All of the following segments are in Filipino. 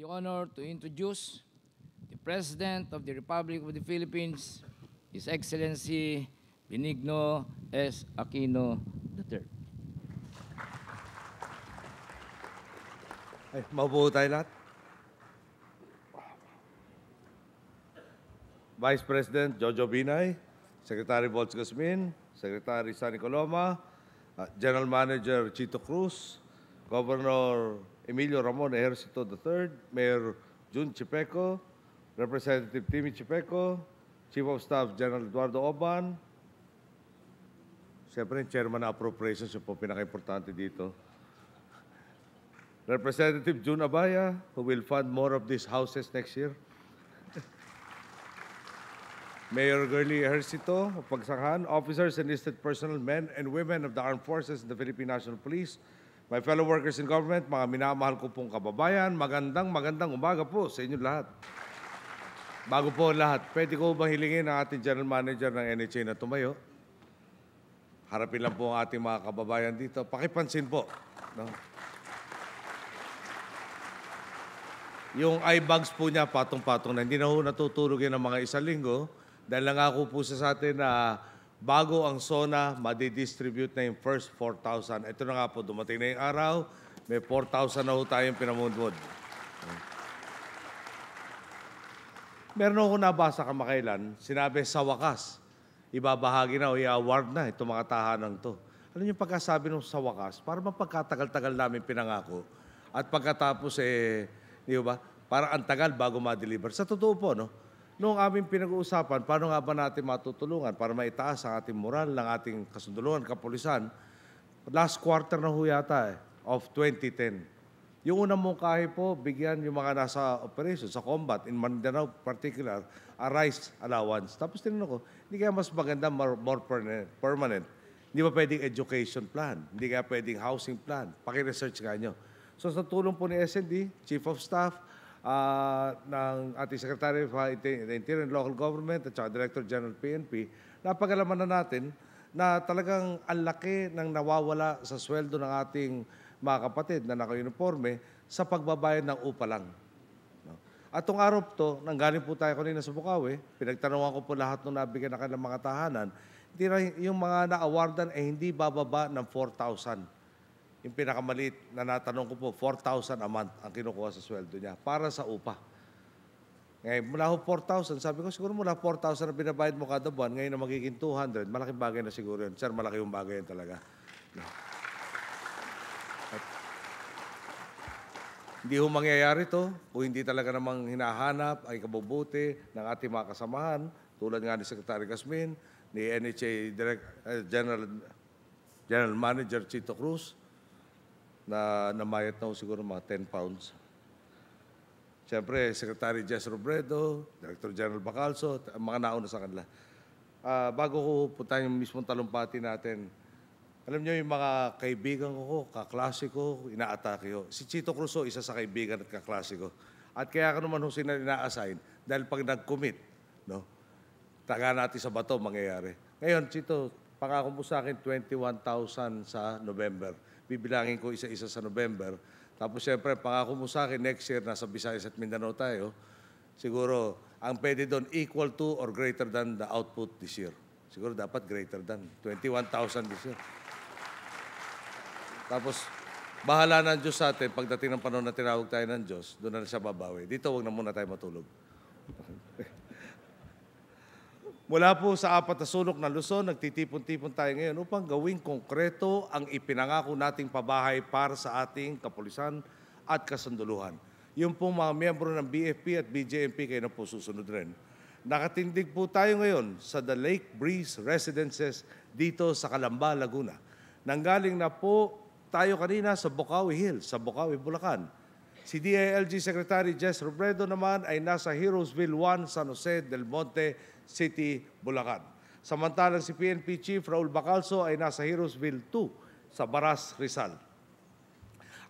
the honor to introduce the President of the Republic of the Philippines, His Excellency Benigno S. Aquino III. Ay, maupo tayo lahat. Vice President Jojo Binay, Secretary Bolts Guzmin, Secretary Sani Coloma, uh, General Manager Chito Cruz, Governor Emilio Ramon Ejercito III, Mayor Jun Chipeco, Representative Timmy Chipeco, Chief of Staff General Eduardo Oban, Siyempre, Chairman na Appropriations, yung po pinaka-importante dito. Representative Jun Abaya, who will fund more of these houses next year. Mayor Gurley Ejercito, Pagsanghan, officers, and enlisted personnel, men and women of the armed forces and the Philippine National Police, My fellow workers in government, mga minamahal ko pong kababayan, magandang magandang umaga po sa inyo lahat. Bago po lahat, pwede ko bang hilingin ang ating general manager ng NHA na tumayo? Harapin lang po ang ating mga kababayan dito. Pakipansin po. No? Yung eye bags po niya, patong-patong na. Hindi na ho natutulog yan ng mga isang linggo. Dahil nangako po sa atin na uh, bago ang SONA, madidistribute na yung first 4,000. Ito na nga po, dumating na yung araw, may 4,000 na ho tayong pinamundod. Meron ako nabasa kamakailan, sinabi sa wakas, ibabahagi na o i-award na itong mga tahanan to. Ano yung pagkasabi nung sa wakas? Para mapagkatagal-tagal namin pinangako. At pagkatapos, eh, di ba, para ang tagal bago ma-deliver. Sa totoo po, no? noong aming pinag-uusapan, paano nga ba natin matutulungan para maitaas ang ating moral ng ating kasunduluhan, kapulisan, last quarter na ho yata eh, of 2010. Yung unang mungkahi po, bigyan yung mga nasa operation, sa combat, in Mindanao particular, a rice allowance. Tapos tinanong ko, hindi kaya mas maganda more, more permanent? Hindi ba pwedeng education plan? Hindi kaya pwedeng housing plan? Pakiresearch nga nyo. So sa tulong po ni SND, Chief of Staff, uh, ng ating Secretary of Interior and Local Government at Director General PNP, napagalaman na natin na talagang ang laki ng nawawala sa sweldo ng ating mga kapatid na naka-uniforme sa pagbabayad ng upa lang. No? At tong araw to, nanggaling po tayo kanina sa Bukawi, pinagtanungan ko po lahat ng nabigyan na kanilang mga tahanan, hindi na, yung mga na-awardan ay hindi bababa ng 4,000 yung pinakamaliit na natanong ko po, 4,000 a month ang kinukuha sa sweldo niya para sa upa. Ngayon, mula ho 4,000, sabi ko, siguro mula 4,000 na binabayad mo kada buwan, ngayon na magiging 200, malaking bagay na siguro yun. Sir, malaki yung bagay yun talaga. No. At, hindi ho mangyayari to kung hindi talaga namang hinahanap ay kabubuti ng ating mga kasamahan, tulad nga ni Secretary Gasmin, ni NHA Direct, uh, General, General Manager Chito Cruz, na namayat na siguro mga 10 pounds. Siyempre, Secretary Jess Robredo, Director General Bacalso, mga nauna sa kanila. Uh, bago ko puntahan yung mismong talumpati natin, alam niyo yung mga kaibigan ko, kaklase ko, inaatake ko. Si Chito Cruzo, isa sa kaibigan at kaklase ko. At kaya ka naman ho na ina-assign dahil pag nag-commit, no, taga natin sa bato mangyayari. Ngayon, Chito, Pangako mo sa akin 21,000 sa November. Bibilangin ko isa-isa sa November. Tapos siyempre, pangako mo sa akin next year, nasa Visayas at Mindanao tayo, siguro ang pwede doon equal to or greater than the output this year. Siguro dapat greater than 21,000 this year. Tapos, bahala ng Diyos sa atin pagdating ng panahon na tinawag tayo ng Diyos, doon na siya babawi. Dito, wag na muna tayo matulog. Mula po sa apat na sulok ng Luzon, nagtitipon-tipon tayo ngayon upang gawing konkreto ang ipinangako nating pabahay para sa ating kapulisan at kasunduluhan. Yung pong mga miyembro ng BFP at BJMP kayo na po susunod rin. Nakatindig po tayo ngayon sa The Lake Breeze Residences dito sa Kalamba, Laguna. Nanggaling na po tayo kanina sa Bukawi Hill, sa Bukawi, Bulacan. Si DILG Secretary Jess Robredo naman ay nasa Heroesville 1, San Jose del Monte, City, Bulacan. Samantalang si PNP Chief Raul Bacalso ay nasa Heroesville 2 sa Baras, Rizal.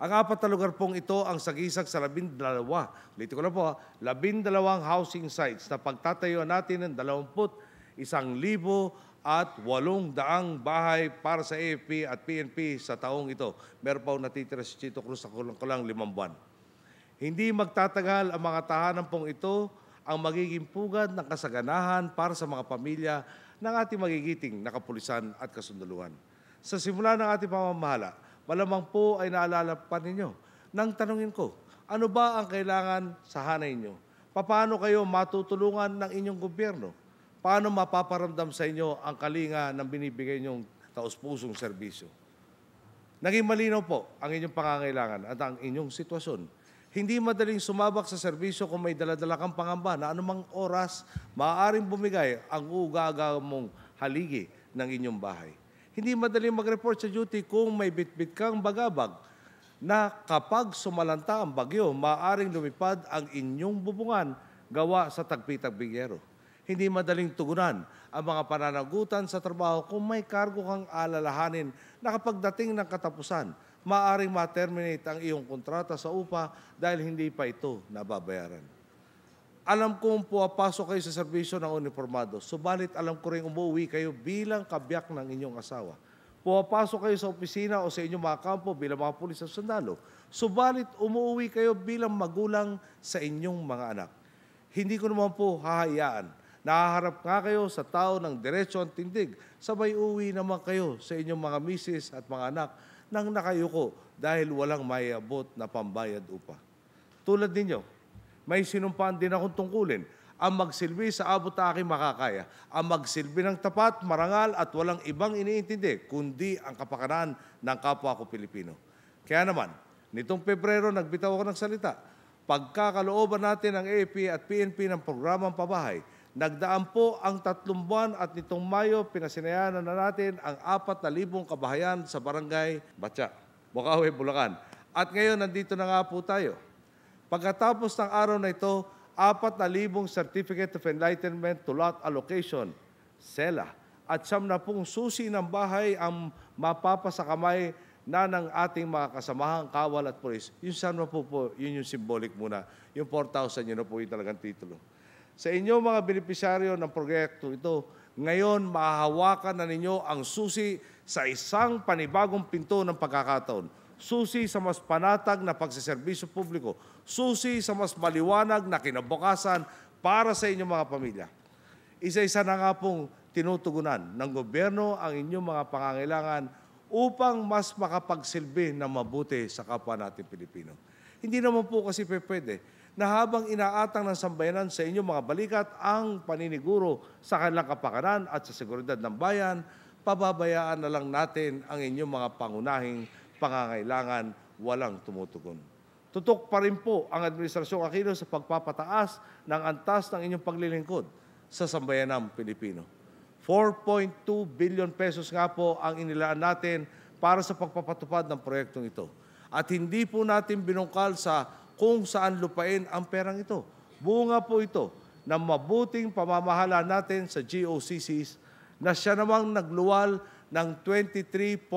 Ang apat na lugar pong ito ang sagisag sa labindalawa, lito ko na po, labindalawang housing sites na pagtatayo natin ng dalawamput isang libo at walong daang bahay para sa AFP at PNP sa taong ito. Meron pa natitira si Chito Cruz na kulang limang buwan. Hindi magtatagal ang mga tahanan pong ito ang magiging pugad ng kasaganahan para sa mga pamilya ng ating magigiting na kapulisan at kasundaluhan. Sa simula ng ating pamamahala, malamang po ay naalala pa ninyo nang tanungin ko, ano ba ang kailangan sa hanay niyo? Paano kayo matutulungan ng inyong gobyerno? Paano mapaparamdam sa inyo ang kalinga ng binibigay nyong taus-pusong serbisyo? Naging malinaw po ang inyong pangangailangan at ang inyong sitwasyon hindi madaling sumabak sa serbisyo kung may daladala kang pangamba na anumang oras maaaring bumigay ang ugaga mong haligi ng inyong bahay. Hindi madaling mag-report sa duty kung may bitbit kang bagabag na kapag sumalanta ang bagyo, maaaring lumipad ang inyong bubungan gawa sa tagpitag tagbigero Hindi madaling tugunan ang mga pananagutan sa trabaho kung may kargo kang alalahanin na kapag dating ng katapusan, maaaring ma-terminate ang iyong kontrata sa upa dahil hindi pa ito nababayaran. Alam kong puwapasok kayo sa serbisyo ng uniformado, subalit alam ko rin umuwi kayo bilang kabyak ng inyong asawa. Puwapasok kayo sa opisina o sa inyong mga kampo bilang mga pulis at sundalo, subalit umuwi kayo bilang magulang sa inyong mga anak. Hindi ko naman po hahayaan Nahaharap nga kayo sa tao ng diretsyo ang tindig. Sabay uwi naman kayo sa inyong mga misis at mga anak nang nakayuko dahil walang mayabot na pambayad upa. Tulad ninyo, may sinumpaan din akong tungkulin ang magsilbi sa abot aking makakaya, ang magsilbi ng tapat, marangal at walang ibang iniintindi kundi ang kapakanan ng kapwa ko Pilipino. Kaya naman, nitong Pebrero nagbitaw ako ng salita, pagkakalooban natin ng AP at PNP ng programang pabahay, Nagdaan po ang tatlong buwan at nitong Mayo, pinasinayanan na natin ang apat na libong kabahayan sa barangay Batsa, Bukawi, Bulacan. At ngayon, nandito na nga po tayo. Pagkatapos ng araw na ito, apat na libong Certificate of Enlightenment to Lot Allocation, SELA, at siyam na pong susi ng bahay ang mapapa sa kamay na ng ating mga kasamahang kawal at pulis. Yung sana po po, yun yung symbolic muna. Yung 4,000, yun na po yung talagang titulo. Sa inyo mga benepisyaryo ng proyekto ito, ngayon mahahawakan na ninyo ang susi sa isang panibagong pinto ng pagkakataon. Susi sa mas panatag na pagsiserbisyo publiko. Susi sa mas maliwanag na kinabukasan para sa inyong mga pamilya. Isa-isa na nga pong tinutugunan ng gobyerno ang inyong mga pangangailangan upang mas makapagsilbi na mabuti sa kapwa natin Pilipino. Hindi naman po kasi pwede na habang inaatang ng sambayanan sa inyo mga balikat ang paniniguro sa kanilang kapakanan at sa seguridad ng bayan, pababayaan na lang natin ang inyong mga pangunahing pangangailangan walang tumutugon. Tutok pa rin po ang Administrasyong Aquino sa pagpapataas ng antas ng inyong paglilingkod sa sambayanang Pilipino. 4.2 billion pesos nga po ang inilaan natin para sa pagpapatupad ng proyektong ito. At hindi po natin binungkal sa kung saan lupain ang perang ito. Bunga po ito ng mabuting pamamahala natin sa GOCCs na siya namang nagluwal ng 23.8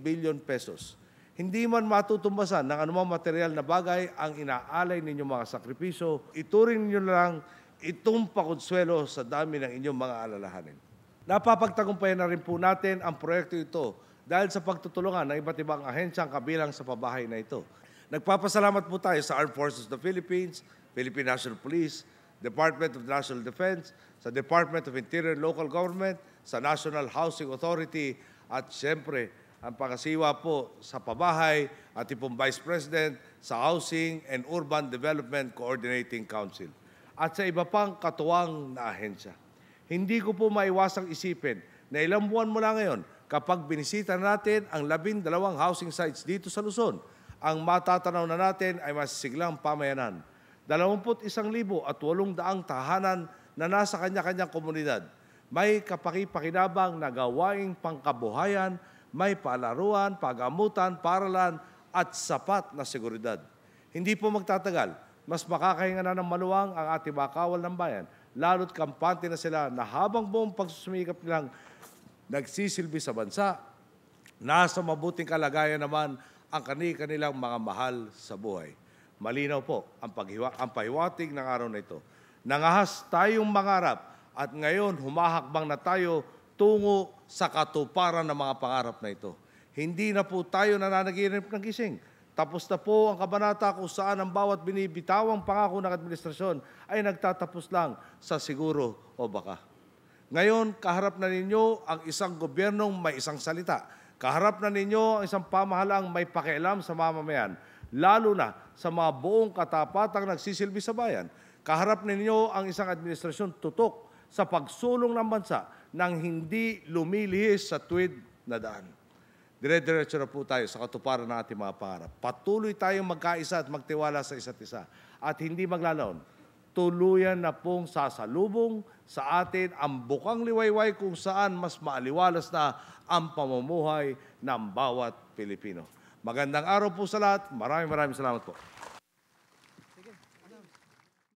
billion pesos. Hindi man matutumbasan ng anumang material na bagay ang inaalay ninyong mga sakripisyo, ituring ninyo lang itong pakonsuelo sa dami ng inyong mga alalahanin. Napapagtagumpayan na rin po natin ang proyekto ito dahil sa pagtutulungan ng iba't ibang ahensyang kabilang sa pabahay na ito. Nagpapasalamat po tayo sa Armed Forces of the Philippines, Philippine National Police, Department of National Defense, sa Department of Interior and Local Government, sa National Housing Authority, at siyempre, ang pangasiwa po sa pabahay at ipong Vice President sa Housing and Urban Development Coordinating Council at sa iba pang katuwang na ahensya. Hindi ko po maiwasang isipin na ilang buwan mula ngayon kapag binisita natin ang labindalawang housing sites dito sa Luzon, ang matatanaw na natin ay masisiglang pamayanan. 21,800 tahanan na nasa kanya-kanyang komunidad. May kapakipakinabang na gawaing pangkabuhayan, may palaruan, pagamutan, paralan, at sapat na seguridad. Hindi po magtatagal, mas makakahinga na ng maluwang ang ating bakawal ng bayan, lalo't kampante na sila na habang buong pagsusumikap nilang nagsisilbi sa bansa, nasa mabuting kalagayan naman ang kani-kanilang mga mahal sa buhay. Malinaw po ang, paghiwa, ang pahiwatig ng araw na ito. Nangahas tayong mangarap at ngayon humahakbang na tayo tungo sa katuparan ng mga pangarap na ito. Hindi na po tayo nananaginip ng gising. Tapos na po ang kabanata kung saan ang bawat binibitawang pangako ng administrasyon ay nagtatapos lang sa siguro o baka. Ngayon, kaharap na ninyo ang isang gobyernong may isang salita Kaharap na ninyo ang isang pamahalaang may pakialam sa mamamayan, lalo na sa mga buong katapatang nagsisilbi sa bayan. Kaharap ninyo ang isang administrasyon tutok sa pagsulong ng bansa nang hindi lumilihis sa tuwid na daan. Dire-diretso na po tayo sa katuparan ng ating mga pangarap. Patuloy tayong magkaisa at magtiwala sa isa't isa at hindi maglalaon tuluyan na pong sasalubong sa atin ang bukang liwayway kung saan mas maaliwalas na ang pamumuhay ng bawat Pilipino. Magandang araw po sa lahat. Maraming maraming salamat po.